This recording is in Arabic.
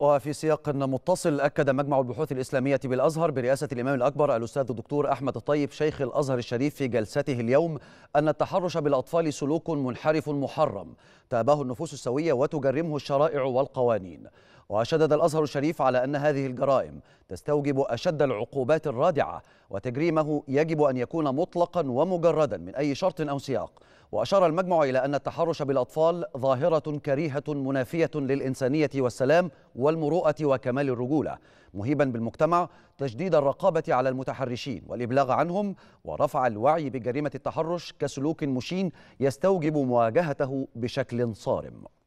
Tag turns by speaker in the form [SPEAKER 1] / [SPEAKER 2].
[SPEAKER 1] وفي سياق متصل أكد مجمع البحوث الإسلامية بالأزهر برئاسة الإمام الأكبر الأستاذ الدكتور أحمد الطيب شيخ الأزهر الشريف في جلسته اليوم أن التحرش بالأطفال سلوك منحرف محرم تأباه النفوس السوية وتجرمه الشرائع والقوانين وشدد الازهر الشريف على ان هذه الجرائم تستوجب اشد العقوبات الرادعه وتجريمه يجب ان يكون مطلقا ومجردا من اي شرط او سياق واشار المجمع الى ان التحرش بالاطفال ظاهره كريهه منافيه للانسانيه والسلام والمروءه وكمال الرجوله مهيبا بالمجتمع تشديد الرقابه على المتحرشين والابلاغ عنهم ورفع الوعي بجريمه التحرش كسلوك مشين يستوجب مواجهته بشكل صارم